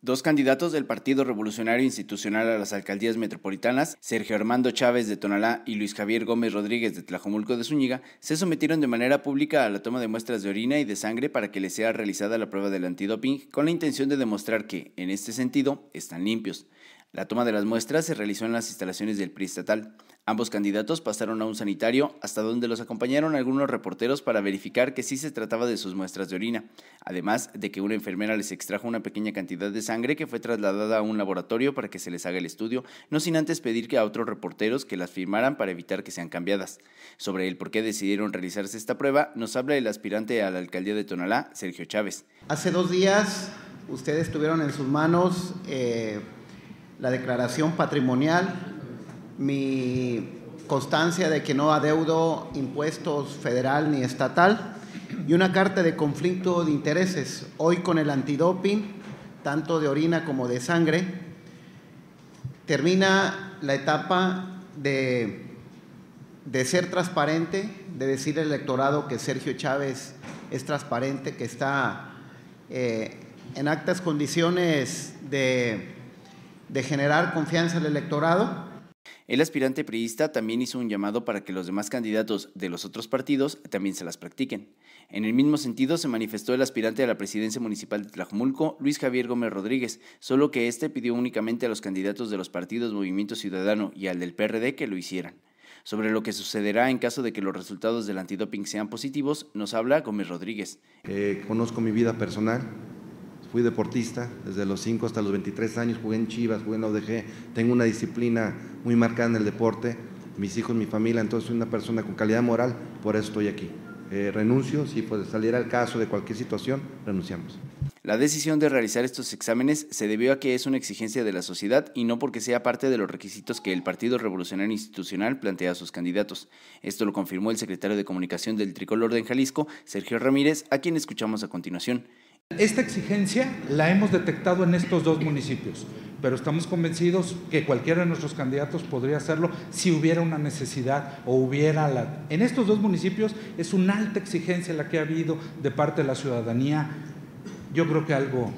Dos candidatos del Partido Revolucionario Institucional a las alcaldías metropolitanas, Sergio Armando Chávez de Tonalá y Luis Javier Gómez Rodríguez de Tlajomulco de Zúñiga, se sometieron de manera pública a la toma de muestras de orina y de sangre para que les sea realizada la prueba del antidoping con la intención de demostrar que, en este sentido, están limpios. La toma de las muestras se realizó en las instalaciones del PRI estatal. Ambos candidatos pasaron a un sanitario hasta donde los acompañaron algunos reporteros para verificar que sí se trataba de sus muestras de orina, además de que una enfermera les extrajo una pequeña cantidad de sangre que fue trasladada a un laboratorio para que se les haga el estudio, no sin antes pedir que a otros reporteros que las firmaran para evitar que sean cambiadas. Sobre el por qué decidieron realizarse esta prueba, nos habla el aspirante a la alcaldía de Tonalá, Sergio Chávez. Hace dos días ustedes tuvieron en sus manos... Eh, la declaración patrimonial, mi constancia de que no adeudo impuestos federal ni estatal y una carta de conflicto de intereses, hoy con el antidoping, tanto de orina como de sangre, termina la etapa de, de ser transparente, de decir al electorado que Sergio Chávez es transparente, que está eh, en actas condiciones de de generar confianza al electorado. El aspirante priista también hizo un llamado para que los demás candidatos de los otros partidos también se las practiquen. En el mismo sentido se manifestó el aspirante a la presidencia municipal de Tlajumulco, Luis Javier Gómez Rodríguez, solo que este pidió únicamente a los candidatos de los partidos Movimiento Ciudadano y al del PRD que lo hicieran. Sobre lo que sucederá en caso de que los resultados del antidoping sean positivos, nos habla Gómez Rodríguez. Eh, conozco mi vida personal, fui deportista, desde los 5 hasta los 23 años jugué en Chivas, jugué en la ODG, tengo una disciplina muy marcada en el deporte, mis hijos, mi familia, entonces soy una persona con calidad moral, por eso estoy aquí. Eh, renuncio, si pues, saliera el caso de cualquier situación, renunciamos. La decisión de realizar estos exámenes se debió a que es una exigencia de la sociedad y no porque sea parte de los requisitos que el Partido Revolucionario Institucional plantea a sus candidatos. Esto lo confirmó el secretario de Comunicación del Tricolor de Jalisco, Sergio Ramírez, a quien escuchamos a continuación. Esta exigencia la hemos detectado en estos dos municipios, pero estamos convencidos que cualquiera de nuestros candidatos podría hacerlo si hubiera una necesidad o hubiera la... En estos dos municipios es una alta exigencia la que ha habido de parte de la ciudadanía. Yo creo que algo,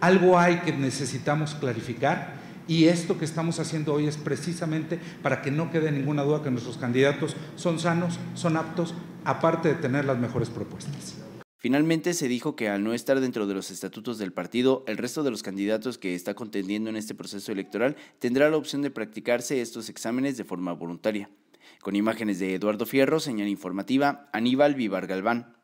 algo hay que necesitamos clarificar. Y esto que estamos haciendo hoy es precisamente para que no quede ninguna duda que nuestros candidatos son sanos, son aptos, aparte de tener las mejores propuestas. Finalmente se dijo que al no estar dentro de los estatutos del partido, el resto de los candidatos que está contendiendo en este proceso electoral tendrá la opción de practicarse estos exámenes de forma voluntaria. Con imágenes de Eduardo Fierro, señal informativa, Aníbal Vivar Galván.